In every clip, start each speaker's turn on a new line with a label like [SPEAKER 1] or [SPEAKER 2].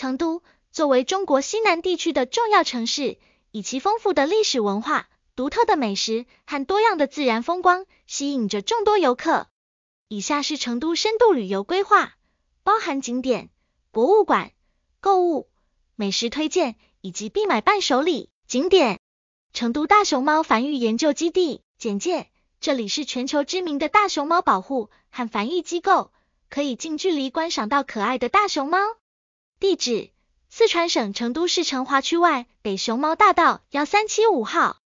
[SPEAKER 1] 成都作为中国西南地区的重要城市，以其丰富的历史文化、独特的美食和多样的自然风光，吸引着众多游客。以下是成都深度旅游规划，包含景点、博物馆、购物、美食推荐以及必买伴手礼。景点：成都大熊猫繁育研究基地简介，这里是全球知名的大熊猫保护和繁育机构，可以近距离观赏到可爱的大熊猫。地址：四川省成都市成华区外北熊猫大道幺三七五号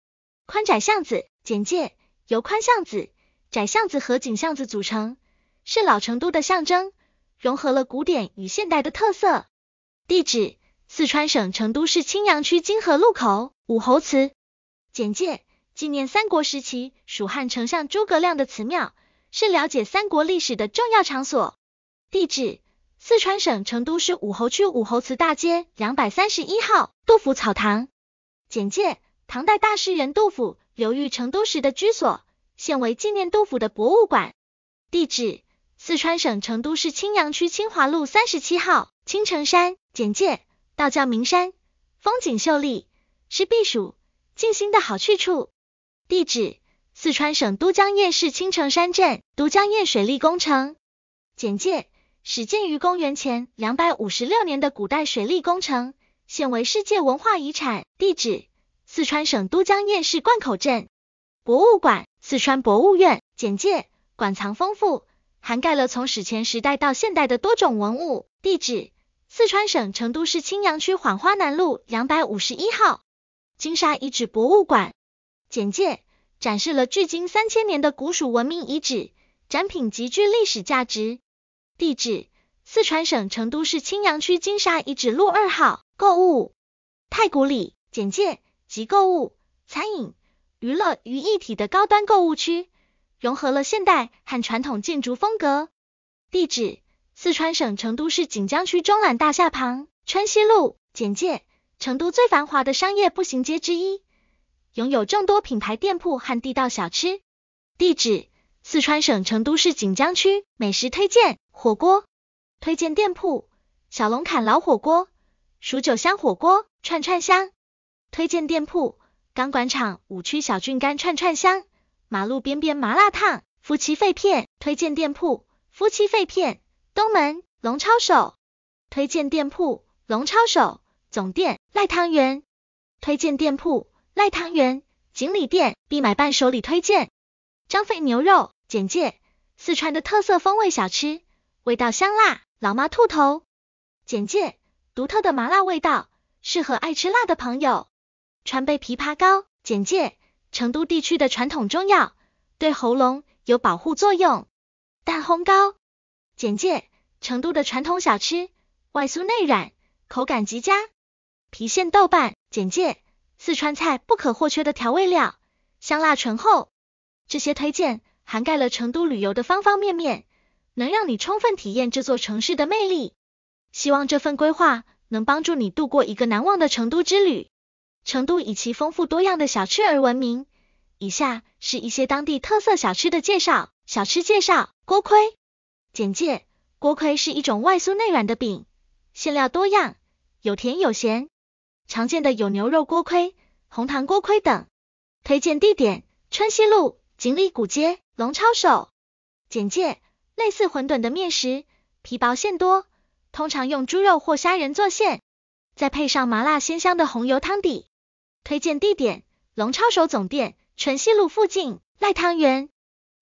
[SPEAKER 1] 宽窄巷子。简介：由宽巷子、窄巷子和井巷子组成，是老成都的象征，融合了古典与现代的特色。地址：四川省成都市青羊区金河路口武侯祠。简介：纪念三国时期蜀汉丞相诸葛亮的祠庙，是了解三国历史的重要场所。地址。四川省成都市武侯区武侯祠大街两百三十一号杜甫草堂简介：唐代大诗人杜甫流寓成都时的居所，现为纪念杜甫的博物馆。地址：四川省成都市青羊区清华路三十七号青城山简介：道教名山，风景秀丽，是避暑、静心的好去处。地址：四川省都江堰市青城山镇都江堰水利工程简介。始建于公元前两百五十六年的古代水利工程，现为世界文化遗产。地址：四川省都江堰市灌口镇。博物馆：四川博物院。简介：馆藏丰富，涵盖了从史前时代到现代的多种文物。地址：四川省成都市青羊区浣花南路两百五十一号。金沙遗址博物馆。简介：展示了距今三千年的古蜀文明遗址，展品极具历史价值。地址：四川省成都市青羊区金沙遗址路二号。购物：太古里，简介及购物、餐饮、娱乐于一体的高端购物区，融合了现代和传统建筑风格。地址：四川省成都市锦江区中缆大厦旁春熙路。简介：成都最繁华的商业步行街之一，拥有众多品牌店铺和地道小吃。地址：四川省成都市锦江区。美食推荐。火锅推荐店铺：小龙坎老火锅、蜀九香火锅、串串香。推荐店铺：钢管厂五区小郡肝串串香、马路边边麻辣烫、夫妻肺片。推荐店铺：夫妻肺片、东门龙抄手。推荐店铺：龙抄手总店、赖汤圆。推荐店铺：赖汤圆锦里店必买伴手礼推荐：张飞牛肉简介：四川的特色风味小吃。味道香辣，老妈兔头。简介：独特的麻辣味道，适合爱吃辣的朋友。川贝枇杷膏，简介：成都地区的传统中药，对喉咙有保护作用。蛋烘糕，简介：成都的传统小吃，外酥内软，口感极佳。郫县豆瓣，简介：四川菜不可或缺的调味料，香辣醇厚。这些推荐涵盖了成都旅游的方方面面。能让你充分体验这座城市的魅力。希望这份规划能帮助你度过一个难忘的成都之旅。成都以其丰富多样的小吃而闻名，以下是一些当地特色小吃的介绍。小吃介绍：锅盔。简介：锅盔是一种外酥内软的饼，馅料多样，有甜有咸，常见的有牛肉锅盔、红糖锅盔等。推荐地点：春熙路、锦里古街、龙抄手。简介：类似馄饨的面食，皮薄馅多，通常用猪肉或虾仁做馅，再配上麻辣鲜香的红油汤底。推荐地点：龙抄手总店，春熙路附近。赖汤圆。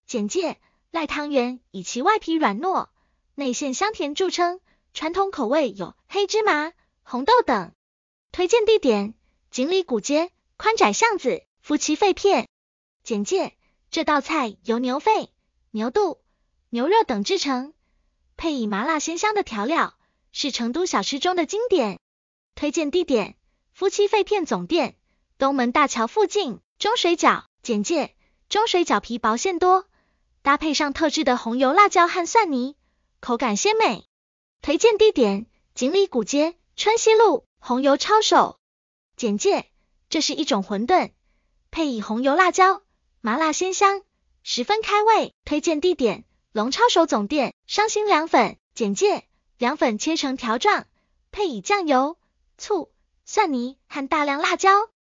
[SPEAKER 1] 简介：赖汤圆以其外皮软糯、内馅香甜著称，传统口味有黑芝麻、红豆等。推荐地点：锦里古街，宽窄巷子。夫妻肺片。简介：这道菜由牛肺、牛肚。牛肉等制成，配以麻辣鲜香的调料，是成都小吃中的经典。推荐地点：夫妻肺片总店，东门大桥附近。中水饺，简介：中水饺皮薄馅多，搭配上特制的红油辣椒和蒜泥，口感鲜美。推荐地点：锦里古街，春熙路红油抄手。简介：这是一种馄饨，配以红油辣椒，麻辣鲜香，十分开胃。推荐地点：龙抄手总店伤心凉粉简介：凉粉切成条状，配以酱油、醋、蒜泥和大量辣椒，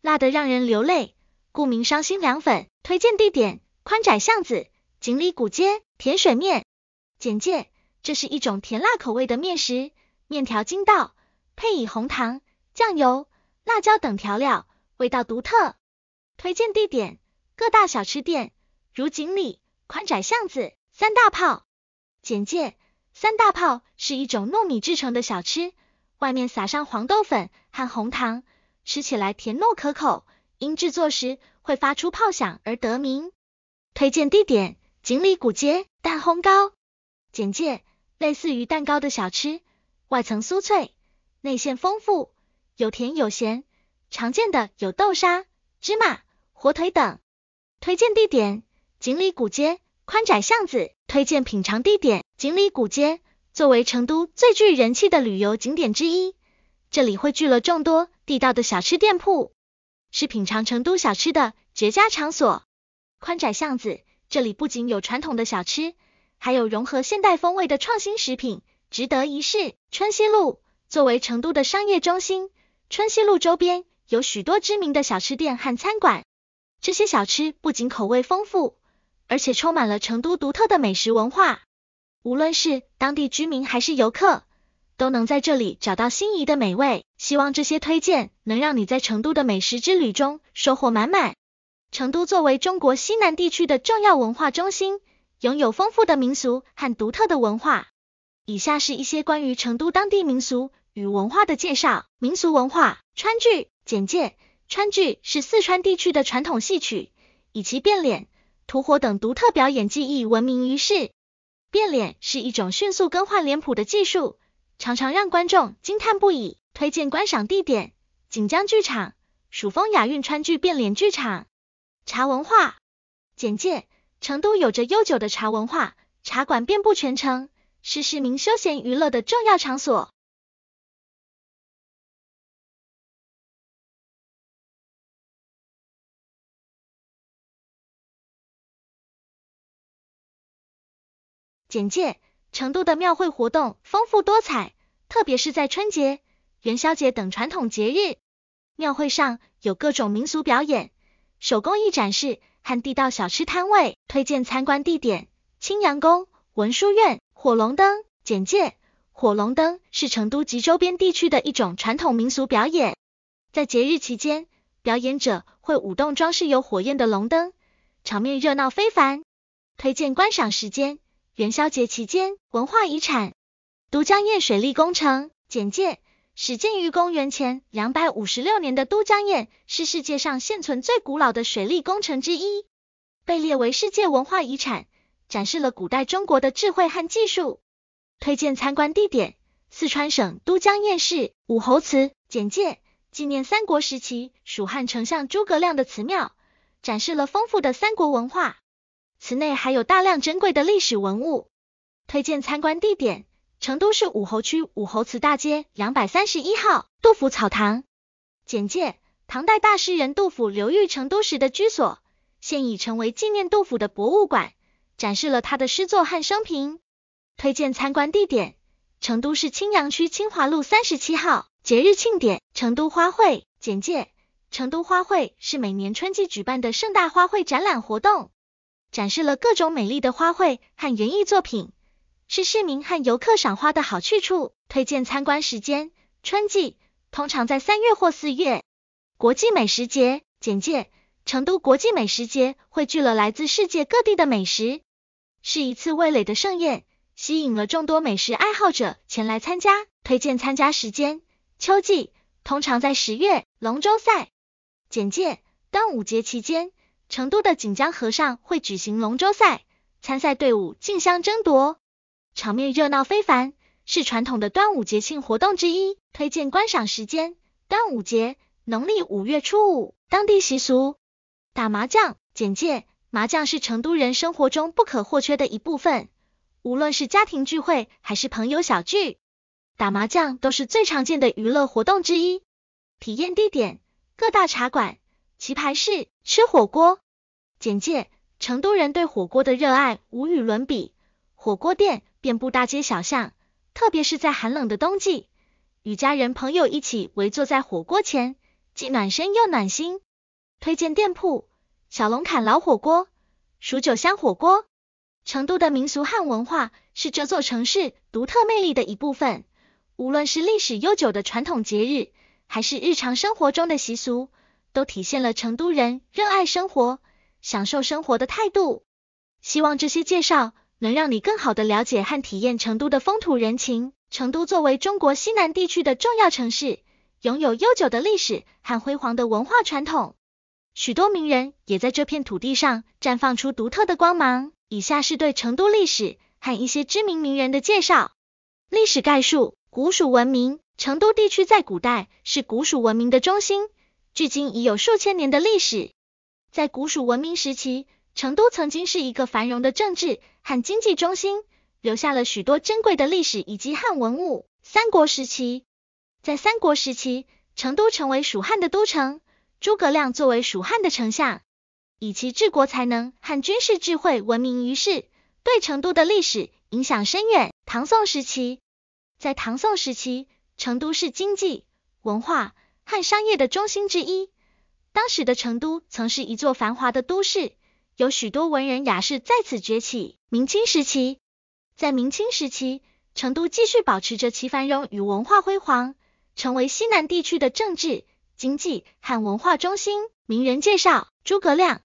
[SPEAKER 1] 辣得让人流泪，故名伤心凉粉。推荐地点：宽窄巷子、锦里古街、甜水面。简介：这是一种甜辣口味的面食，面条筋道，配以红糖、酱油、辣椒等调料，味道独特。推荐地点：各大小吃店，如锦里、宽窄巷子。三大炮简介：三大炮是一种糯米制成的小吃，外面撒上黄豆粉和红糖，吃起来甜糯可口，因制作时会发出炮响而得名。推荐地点：锦里古街。蛋烘糕简介：类似于蛋糕的小吃，外层酥脆，内馅丰富，有甜有咸，常见的有豆沙、芝麻、火腿等。推荐地点：锦里古街。宽窄巷子推荐品尝地点：锦里古街，作为成都最具人气的旅游景点之一，这里汇聚了众多地道的小吃店铺，是品尝成都小吃的绝佳场所。宽窄巷子这里不仅有传统的小吃，还有融合现代风味的创新食品，值得一试。春熙路作为成都的商业中心，春熙路周边有许多知名的小吃店和餐馆，这些小吃不仅口味丰富。而且充满了成都独特的美食文化，无论是当地居民还是游客，都能在这里找到心仪的美味。希望这些推荐能让你在成都的美食之旅中收获满满。成都作为中国西南地区的重要文化中心，拥有丰富的民俗和独特的文化。以下是一些关于成都当地民俗与文化的介绍：民俗文化川剧简介，川剧是四川地区的传统戏曲，以其变脸。吐火等独特表演技艺闻名于世。变脸是一种迅速更换脸谱的技术，常常让观众惊叹不已。推荐观赏地点：锦江剧场、蜀风雅韵川剧变脸剧场。茶文化简介：成都有着悠久的茶文化，茶馆遍布全城，是市民休闲娱乐的重要场所。简介：成都的庙会活动丰富多彩，特别是在春节、元宵节等传统节日，庙会上有各种民俗表演、手工艺展示和地道小吃摊位。推荐参观地点：青羊宫、文殊院。火龙灯简介：火龙灯是成都及周边地区的一种传统民俗表演，在节日期间，表演者会舞动装饰有火焰的龙灯，场面热闹非凡。推荐观赏时间。元宵节期间，文化遗产——都江堰水利工程简介。始建于公元前两百五十六年的都江堰是世界上现存最古老的水利工程之一，被列为世界文化遗产，展示了古代中国的智慧和技术。推荐参观地点：四川省都江堰市武侯祠简介，纪念三国时期蜀汉丞相诸葛亮的祠庙，展示了丰富的三国文化。祠内还有大量珍贵的历史文物，推荐参观地点：成都市武侯区武侯祠大街两百三十一号杜甫草堂。简介：唐代大诗人杜甫流寓成都时的居所，现已成为纪念杜甫的博物馆，展示了他的诗作和生平。推荐参观地点：成都市青羊区清华路三十七号。节日庆典：成都花卉。简介：成都花卉是每年春季举办的盛大花卉展览活动。展示了各种美丽的花卉和园艺作品，是市民和游客赏花的好去处。推荐参观时间：春季，通常在三月或四月。国际美食节简介：成都国际美食节汇聚了来自世界各地的美食，是一次味蕾的盛宴，吸引了众多美食爱好者前来参加。推荐参加时间：秋季，通常在十月。龙舟赛简介：端午节期间。成都的锦江河上会举行龙舟赛，参赛队伍竞相争夺，场面热闹非凡，是传统的端午节庆活动之一。推荐观赏时间：端午节，农历五月初五。当地习俗：打麻将。简介：麻将是成都人生活中不可或缺的一部分，无论是家庭聚会还是朋友小聚，打麻将都是最常见的娱乐活动之一。体验地点：各大茶馆、棋牌室、吃火锅。简介：成都人对火锅的热爱无与伦比，火锅店遍布大街小巷，特别是在寒冷的冬季，与家人朋友一起围坐在火锅前，既暖身又暖心。推荐店铺：小龙坎老火锅、蜀九香火锅。成都的民俗和文化是这座城市独特魅力的一部分，无论是历史悠久的传统节日，还是日常生活中的习俗，都体现了成都人热爱生活。享受生活的态度。希望这些介绍能让你更好的了解和体验成都的风土人情。成都作为中国西南地区的重要城市，拥有悠久的历史和辉煌的文化传统。许多名人也在这片土地上绽放出独特的光芒。以下是对成都历史和一些知名名人的介绍。历史概述：古蜀文明。成都地区在古代是古蜀文明的中心，距今已有数千年的历史。在古蜀文明时期，成都曾经是一个繁荣的政治和经济中心，留下了许多珍贵的历史以及汉文物。三国时期，在三国时期，成都成为蜀汉的都城，诸葛亮作为蜀汉的丞相，以其治国才能和军事智慧闻名于世，对成都的历史影响深远。唐宋时期，在唐宋时期，成都是经济、文化和商业的中心之一。当时的成都曾是一座繁华的都市，有许多文人雅士在此崛起。明清时期，在明清时期，成都继续保持着其繁荣与文化辉煌，成为西南地区的政治、经济和文化中心。名人介绍：诸葛亮。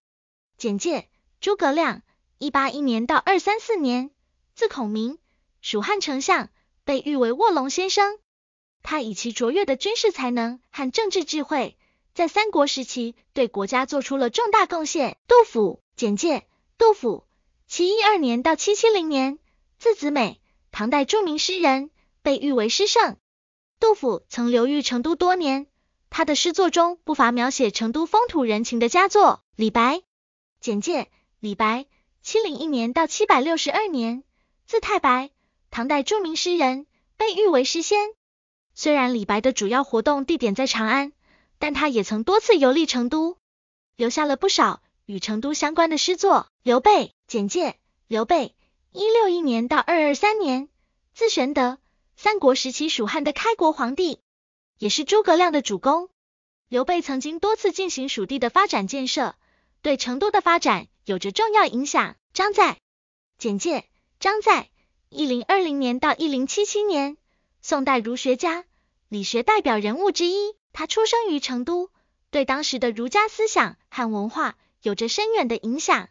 [SPEAKER 1] 简介：诸葛亮（一八一年到二三四年），字孔明，蜀汉丞相，被誉为卧龙先生。他以其卓越的军事才能和政治智慧。在三国时期，对国家做出了重大贡献。杜甫简介：杜甫，七一二年到七七零年，字子美，唐代著名诗人，被誉为诗圣。杜甫曾流寓成都多年，他的诗作中不乏描写成都风土人情的佳作。李白简介：李白，七零一年到七百六十二年，字太白，唐代著名诗人，被誉为诗仙。虽然李白的主要活动地点在长安。但他也曾多次游历成都，留下了不少与成都相关的诗作。刘备简介：刘备（一六一年到二二三年），字玄德，三国时期蜀汉的开国皇帝，也是诸葛亮的主公。刘备曾经多次进行蜀地的发展建设，对成都的发展有着重要影响。张载简介：张载（一零二零年到一零七七年），宋代儒学家，理学代表人物之一。他出生于成都，对当时的儒家思想和文化有着深远的影响。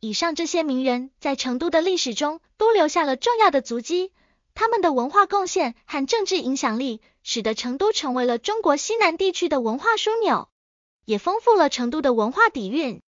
[SPEAKER 1] 以上这些名人，在成都的历史中都留下了重要的足迹。他们的文化贡献和政治影响力，使得成都成为了中国西南地区的文化枢纽，也丰富了成都的文化底蕴。